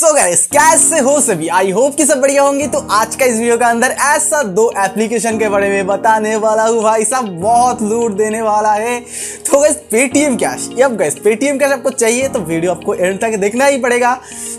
so guys कैसे हो सभी आई होप कि सब बढ़िया होंगे तो आज का इस वीडियो के अंदर ऐसा दो एप्लीकेशन के बारे में बताने वाला हूँ भाई साहब बहुत लूट देने वाला है तो गैस पेटीएम कैश अब गैस पेटीएम कैश आपको चाहिए तो वीडियो आपको एंड तक देखना ही पड़ेगा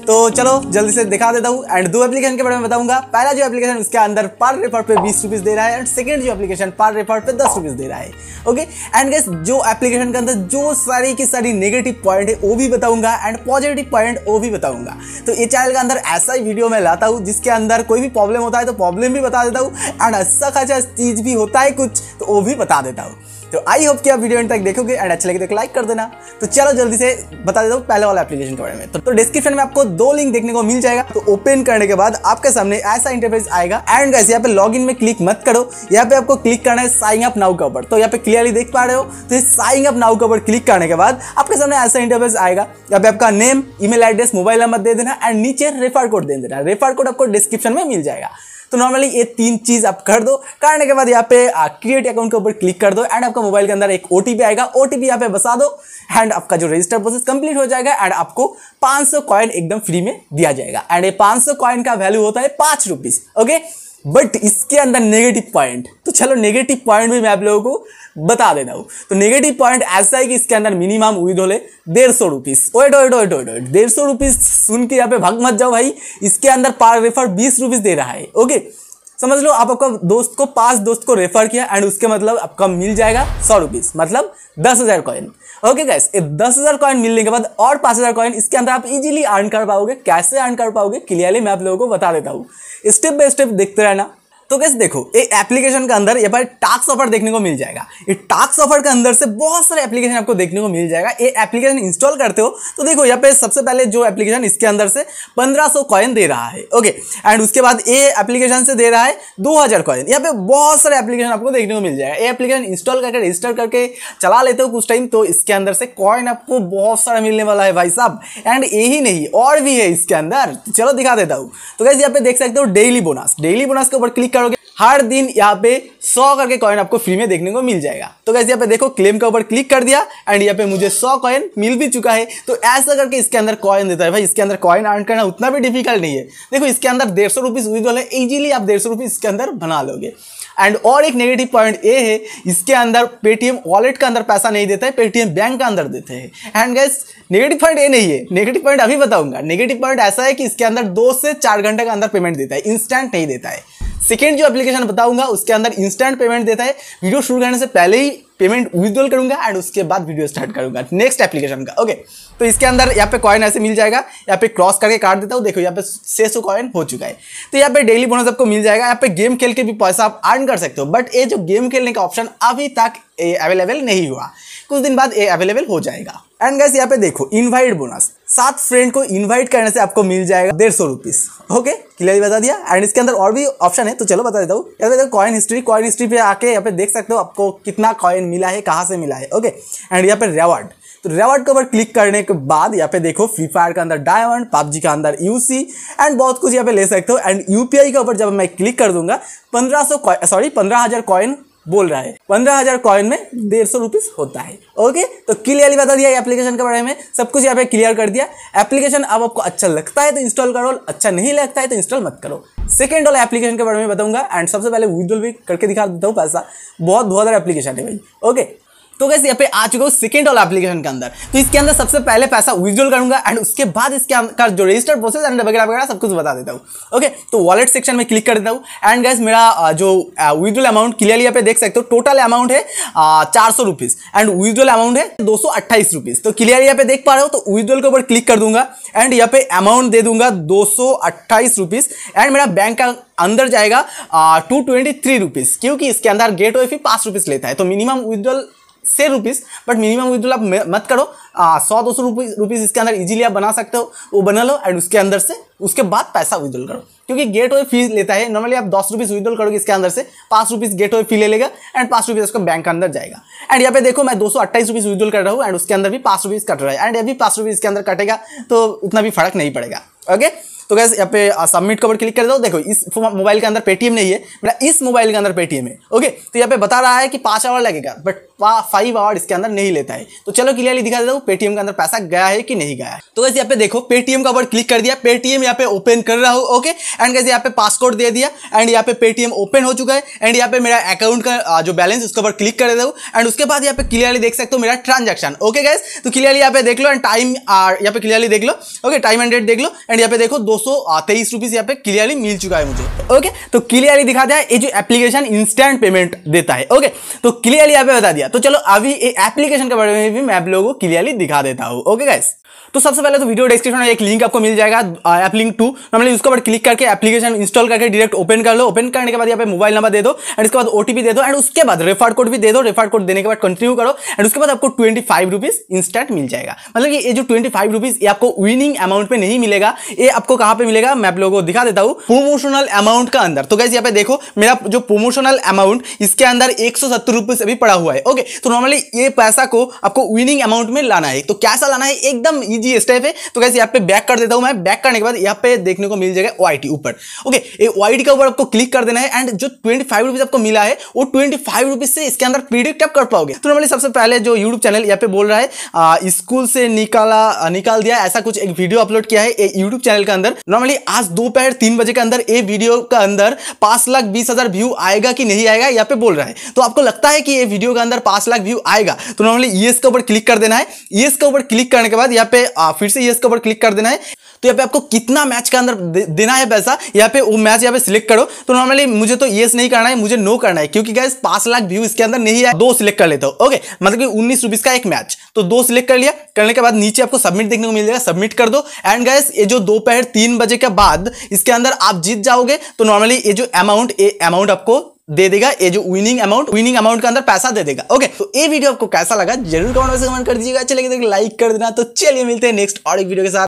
तो चलो जल्दी से दिखा देता हूँ एंड दो एप्लीकेशन के बारे में बताऊंगा पहला जो एप्लीकेशन उसके अंदर पर रेफर पे बीस रुपीज दे रहा है एंड सेकेंड जो एप्लीकेशन पर रेफर पे दस रुपीज दे रहा है ओके एंड गैस जो एप्लीकेशन के अंदर जो सारी की सारी नेगेटिव पॉइंट है वो भी बताऊंगा एंड पॉजिटिव पॉइंट वो भी बताऊंगा तो तो ये चैनल के अंदर ऐसा ही वीडियो मैं लाता हूँ जिसके अंदर कोई भी प्रॉब्लम होता है तो प्रॉब्लम भी बता देता हूँ एंड अच्छा खासा चीज़ भी होता है कुछ तो वो भी बता देता हूँ तो आई होप कि आप वीडियो तक देखोगे एंड अच्छा लगे तो लाइक कर देना तो चलो जल्दी से बता देता हूँ पहले वाला एप्लीकेशन के बारे में तो, डिस्क्रिप्शन में आपको दो लिंक देखने को मिल जाएगा तो ओपन करने के बाद आपके सामने ऐसा इंटरफेस आएगा एंड कैसे यहाँ पे लॉग में क्लिक मत करो यहाँ पे आपको क्लिक करना है साइन अप नाउ के ऊपर तो यहाँ पे क्लियरली देख पा रहे हो तो साइन अप नाउ के ऊपर क्लिक करने के बाद आपके सामने ऐसा इंटरफेस आएगा यहाँ पे आपका name email address mobile number दे देना एंड नीचे रेफर कोड दे देना रेफर कोड आपको डिस्क्रिप्शन में मिल जाएगा तो नॉर्मली ये तीन चीज़ आप कर दो करने के बाद यहाँ पे क्रिएट अकाउंट के ऊपर क्लिक कर दो एंड आपका मोबाइल के अंदर एक ओ आएगा ओ यहाँ पे बसा दो एंड आपका जो रजिस्टर प्रोसेस कंप्लीट हो जाएगा एंड आपको 500 कॉइन एकदम फ्री में दिया जाएगा एंड ये 500 कॉइन का वैल्यू होता है पांच रुपीज़ ओके बट इसके अंदर नेगेटिव पॉइंट तो चलो नेगेटिव पॉइंट भी मैं आप लोगों को बता देता हूँ तो नेगेटिव पॉइंट ऐसा है कि इसके अंदर मिनिमम होले डेढ़ सौ rupees wait wait wait wait wait डेढ़ सौ रुपीस सुन के यहाँ पे भाग मत जाओ भाई इसके अंदर पार रेफर बीस रुपीज़ दे रहा है ओके समझ लो आप आपका दोस्त को पांच दोस्त को रेफर किया एंड उसके मतलब आपका मिल जाएगा सौ रुपीज मतलब दस हजार कॉइन ओके गैस दस हजार कॉइन मिलने के बाद और पांच हजार कॉइन इसके अंदर आप इजीली अर्न कर पाओगे कैसे अर्न कर पाओगे क्लियरली मैं आप लोगों को बता देता हूँ स्टेप बाय स्टेप देखते रहना तो कैसे देखो ये एप्लीकेशन के अंदर यहाँ पर टास्क ऑफर देखने को मिल जाएगा ये टास्क ऑफर के अंदर से बहुत सारे एप्लीकेशन आपको देखने को मिल जाएगा ये एप्लीकेशन इंस्टॉल करते हो तो देखो यहाँ पे सबसे पहले जो एप्लीकेशन इसके अंदर से 1500 कॉइन दे रहा है ओके एंड उसके बाद ये एप्लीकेशन से दे रहा है दो हज़ार कॉइन यहाँ पे बहुत सारे एप्लीकेशन आपको देखने को मिल जाएगा ये एप्लीकेशन इंस्टॉल करके रजिस्टर करके चला लेते हो कुछ टाइम तो इसके अंदर से कॉइन आपको बहुत सारा मिलने वाला है भाई साहब एंड यही नहीं और भी है इसके अंदर चलो दिखा देता हूँ तो कैसे यहाँ पे देख सकते हो डेली बोनस डेली बोनस के ऊपर क्लिक हर दिन यहाँ पे सौ करके कॉइन आपको फ्री में देखने को मिल जाएगा तो कैसे यहाँ पे देखो क्लेम के ऊपर क्लिक कर दिया एंड यहाँ पे मुझे सौ कॉइन मिल भी चुका है तो ऐसा करके इसके अंदर कॉइन देता है भाई इसके अंदर कॉइन अर्न करना उतना भी डिफिकल्ट नहीं है देखो इसके अंदर डेढ़ सौ रुपीज़ विजुअल है ईजिली आप डेढ़ सौ रुपीज़ इसके अंदर बना लोगे एंड और एक नेगेटिव पॉइंट ये है इसके अंदर पेटीएम वॉलेट के अंदर पैसा नहीं देता है पेटीएम बैंक का अंदर देते हैं एंड गैस नेगेटिव पॉइंट ये नहीं है नेगेटिव पॉइंट अभी बताऊंगा नेगेटिव पॉइंट ऐसा है कि इसके अंदर दो से चार घंटे का अंदर पेमेंट देता है इंस्टेंट नहीं देता है सेकेंड जो एप्लीकेशन बताऊंगा उसके अंदर इंस्टेंट पेमेंट देता है वीडियो शुरू करने से पहले ही पेमेंट विदड्रॉल करूंगा एंड उसके बाद वीडियो स्टार्ट करूंगा नेक्स्ट एप्लीकेशन का ओके तो इसके अंदर यहाँ पे कॉइन ऐसे मिल जाएगा यहाँ पे क्रॉस करके काट देता हूँ देखो यहाँ पे छः सौ कॉइन हो चुका है तो यहाँ पे डेली बोनस आपको मिल जाएगा यहाँ पे गेम खेल के भी पैसा आप अर्न कर सकते हो बट ये जो गेम खेलने का ऑप्शन अभी तक अवेलेबल नहीं हुआ कुछ दिन बाद ये अवेलेबल हो जाएगा एंड गैस यहाँ पे देखो इनवाइट बोनस सात फ्रेंड को इनवाइट करने से आपको मिल जाएगा डेढ़ सौ रुपीज़ ओके क्लियरली बता दिया एंड इसके अंदर और भी ऑप्शन है तो चलो बता देता हूँ कॉइन हिस्ट्री कॉइन हिस्ट्री पे आके यहाँ पे देख सकते हो आपको कितना कॉइन मिला है कहाँ से मिला है ओके एंड यहाँ पर रेवार्ड तो रेवार्ड के ऊपर क्लिक करने के बाद यहाँ पे देखो फ्री फायर के अंदर डायमंड पबजी के अंदर यूसी एंड बहुत कुछ यहाँ पे ले सकते हो एंड यूपीआई के ऊपर जब मैं क्लिक कर दूंगा पंद्रह सौ सॉरी पंद्रह हज़ार कॉइन बोल रहा है पंद्रह हजार कॉइन में डेढ़ सौ रुपीज होता है ओके तो क्लियरली बता दिया एप्लीकेशन के बारे में सब कुछ यहाँ पे क्लियर कर दिया एप्लीकेशन अब आपको अच्छा लगता है तो इंस्टॉल करो अच्छा नहीं लगता है तो इंस्टॉल मत करो सेकेंड वाला एप्लीकेशन के बारे में बताऊंगा एंड सबसे पहले विड्रोल भी करके दिखा देता हूँ पैसा बहुत बहुत सारा एप्लीकेशन है भाई ओके तो कैसे यहाँ पे आ चुका हूँ सेकेंड ऑल एप्लीकेशन के अंदर तो इसके अंदर सबसे पहले पैसा विजुअल करूंगा एंड उसके बाद इसके अंदर जो रजिस्टर प्रोसेस एंड वगैरह वगैरह सब कुछ बता देता हूँ ओके तो वॉलेट सेक्शन में क्लिक कर देता हूँ एंड गैस मेरा जो विजुअल अमाउंट क्लियरली यहाँ पे देख सकते हो टोटल अमाउंट है चार सौ रुपीज़ एंड विजुअल अमाउंट है दो सौ अट्ठाईस रुपीज़ तो क्लियर यहाँ पे देख पा रहे हो तो विजुअल के ऊपर क्लिक कर दूंगा एंड यहाँ पे अमाउंट दे दूंगा दो सौ अट्ठाईस रुपीज़ एंड मेरा बैंक का अंदर जाएगा टू ट्वेंटी थ्री रुपीज़ क्योंकि इसके अंदर गेट वे फी पाँच रुपीज़ लेता है तो मिनिमम विजुअल से रुपीज़ बट मिनिमम विड्रॉल आप मत करो सौ दो सौ रुपीज़ इसके अंदर इजीली आप बना सकते हो वो बना लो एंड उसके अंदर से उसके बाद पैसा विड्रॉल करो क्योंकि गेट वे फीस लेता है नॉर्मली आप दस रुपीज़ विदड्रॉल करोगे इसके अंदर से पाँच रुपीज़ गेट वे फी ले लेगा एंड पाँच रुपीज़ उसका बैंक के अंदर जाएगा एंड यहाँ पे देखो मैं दो सौ अट्ठाईस रुपीज़ विद्रोल कर रहा हूँ एंड उसके अंदर भी पाँच रुपीज़ कट रहा है एंड अभी पाँच रुपीज़ इसके अंदर कटेगा तो उतना भी फर्क नहीं पड़ेगा ओके तो गैस यहाँ पे सबमिट कवर क्लिक कर दो देखो इस मोबाइल के अंदर पेटीएम नहीं है मेरा इस मोबाइल के अंदर पेटीएम है ओके तो यहाँ पे बता रहा है कि पाँच आवर लगेगा बट फाइव आवर इसके अंदर नहीं लेता है तो चलो क्लियरली दिखा देता हूँ पेटीएम के अंदर पैसा गया है कि नहीं गया है तो वैसे यहाँ पे देखो पेटीएम का वर्ड क्लिक कर दिया पेटीएम यहाँ पे ओपन कर रहा हूँ ओके एंड कैसे यहाँ पे पासकोड दे दिया एंड यहाँ पे पेटीएम ओपन हो चुका है एंड यहाँ पे मेरा अकाउंट का जो बैलेंस उसके ऊपर क्लिक कर देता हूँ एंड उसके बाद यहाँ पे क्लियरली देख सकते हो मेरा ट्रांजेक्शन ओके गैस तो क्लियरली यहाँ पे देख लो एंड टाइम यहाँ पे क्लियरली देख लो ओके टाइम एंड डेट देख लो एंड यहाँ पे देखो दो सौ तेईस रुपीज यहाँ पे क्लियरली मिल चुका है मुझे ओके तो क्लियरली दिखा दिया ये जो एप्लीकेशन इंस्टेंट पेमेंट देता है ओके तो क्लियरली यहाँ पे बता दिया तो चलो अभी एप्लीकेशन के बारे में भी मैं आप लोगों को क्लियरली दिखा देता हूँ ओके गाइस तो सबसे पहले तो वीडियो डिस्क्रिप्शन में एक लिंक आपको मिल जाएगा ऐप लिंक टू नॉर्मली उसके ऊपर क्लिक करके एप्लीकेशन इंस्टॉल करके डायरेक्ट ओपन कर लो ओपन करने के बाद यहाँ पे मोबाइल नंबर दे दो एंड उसके बाद ओटीपी दे दो एंड उसके बाद रेफर कोड भी दे दो रेफर कोड देने के बाद कंटिन्यू करो एंड उसके बाद आपको ट्वेंटी फाइव रुपीज इंस्टेंट मिल जाएगा मतलब ये जो ट्वेंटी फाइव रुपीज ये आपको विनिंग अमाउंट पर नहीं मिलेगा ये आपको कहाँ पे मिलेगा मैं आप लोगों को दिखा देता हूँ प्रोमोशनल अमाउंट का अंदर तो कैसे यहाँ पे देखो मेरा जो प्रोमोशनल अमाउंट इसके अंदर एक सौ सत्तर रुपीज अभी पड़ा हुआ है ओके तो नॉर्मली ये पैसा को आपको विनिंग अमाउंट में लाना है तो कैसा लाना है एकदम एकदम ईजी स्टेप है तो कैसे यहाँ पे बैक कर देता हूँ मैं बैक करने के बाद यहाँ पे देखने को मिल जाएगा वाई ऊपर ओके ये वाई का ऊपर आपको क्लिक कर देना है एंड जो ट्वेंटी फाइव आपको मिला है वो ट्वेंटी फाइव से इसके अंदर प्रीडिक्ट आप कर पाओगे तो नॉर्मली सबसे पहले जो यूट्यूब चैनल यहाँ पे बोल रहा है स्कूल से निकाला निकाल दिया ऐसा कुछ एक वीडियो अपलोड किया है यूट्यूब चैनल के अंदर नॉर्मली आज दोपहर तीन बजे के अंदर ये वीडियो के अंदर पांच लाख बीस हजार व्यू आएगा कि नहीं आएगा यहाँ पे बोल रहा है तो आपको लगता है कि ये वीडियो के अंदर पांच लाख व्यू आएगा तो नॉर्मली ईएस के ऊपर क्लिक कर देना है ईएस के ऊपर क्लिक करने के बाद यहाँ पे आ, फिर से यस के ऊपर क्लिक कर देना है तो यहाँ पे आपको कितना मैच के अंदर देना है पैसा यहाँ पे वो मैच यहाँ पे सिलेक्ट करो तो नॉर्मली मुझे तो येस नहीं करना है मुझे नो करना है क्योंकि गैस पांच लाख व्यू इसके अंदर नहीं है दो सिलेक्ट कर लेते हो ओके मतलब कि उन्नीस रुपीज का एक मैच तो दो सिलेक्ट कर लिया करने के बाद नीचे आपको सबमिट देखने को मिल जाएगा सबमिट कर दो एंड गैस ये जो दोपहर तीन बजे के बाद इसके अंदर आप जीत जाओगे तो नॉर्मली ये जो अमाउंट ये अमाउंट आपको दे देगा ये जो विनिंग अमाउंट विनिंग अमाउंट के अंदर पैसा दे देगा ओके तो ये वीडियो आपको कैसा लगा जरूर कमेंट में कमेंट कर दीजिएगा अच्छा लगे तो लाइक कर देना तो चलिए मिलते हैं नेक्स्ट और एक वीडियो के साथ